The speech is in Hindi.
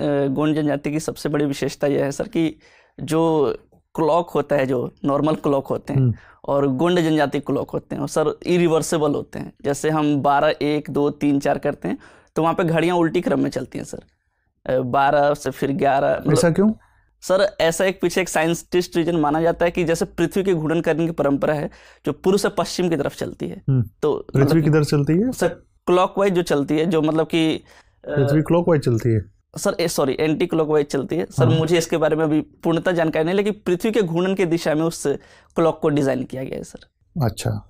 गोंड जनजाति की सबसे बड़ी विशेषता यह है सर कि जो क्लॉक होता है जो नॉर्मल क्लॉक होते हैं हम्म। और गोंड जनजाति क्लॉक होते हैं और सर इरिवर्सेबल होते हैं जैसे हम बारह एक दो तीन चार करते हैं तो वहाँ पे घड़ियाँ उल्टी क्रम में चलती हैं सर बारह से फिर ग्यारह मतलब ऐसा क्यों सर ऐसा एक पीछे एक साइंटिस्ट रीजन माना जाता है कि जैसे पृथ्वी की घूर्णन करने की परंपरा है जो पूर्व से पश्चिम की तरफ चलती है हम्म। तो पृथ्वी मतलब की चलती है सर क्लॉकवाइज जो चलती है जो मतलब कि पृथ्वी क्लॉकवाइज चलती है सर सॉरी एंटी क्लॉकवाइज चलती है सर हाँ। मुझे इसके बारे में अभी पूर्णतः जानकारी नहीं लेकिन पृथ्वी के घूर्णन की दिशा में उस क्लॉक को डिजाइन किया गया है सर अच्छा